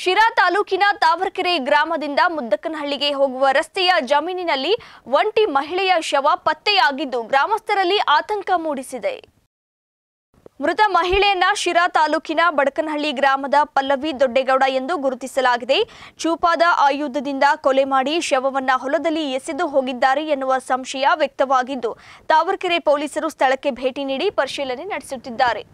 ಶಿರಾ ತಾಲೂಕಿನ ತಾವರ್ಕೆರೆ ಗ್ರಾಮದಿಂದ ಮುದ್ದಕ್ಕನಹಳ್ಳಿಗೆ ಹೋಗುವ ರಸ್ತೆಯ ಜಮೀನಿನಲ್ಲಿ ಒಂಟಿ ಮಹಿಳೆಯ ಶವ ಪತ್ತೆಯಾಗಿದ್ದು ಗ್ರಾಮಸ್ಥರಲ್ಲಿ ಆತಂಕ ಮೂಡಿಸಿದೆ ಮೃತ ಮಹಿಳೆಯನ್ನ ಶಿರಾ ತಾಲೂಕಿನ ಬಡಕನಹಳ್ಳಿ ಗ್ರಾಮದ ಪಲ್ಲವಿ ದೊಡ್ಡೇಗೌಡ ಎಂದು ಗುರುತಿಸಲಾಗಿದೆ ಚೂಪಾದ ಆಯುಧದಿಂದ ಕೊಲೆ ಮಾಡಿ ಶವವನ್ನ ಹೊಲದಲ್ಲಿ ಎಸೆದು ಹೋಗಿದ್ದಾರೆ ಎನ್ನುವ ಸಂಶಯ ವ್ಯಕ್ತವಾಗಿದ್ದು ತಾವರ್ಕೆರೆ ಪೊಲೀಸರು ಸ್ಥಳಕ್ಕೆ ಭೇಟಿ ನೀಡಿ ಪರಿಶೀಲನೆ ನಡೆಸುತ್ತಿದ್ದಾರೆ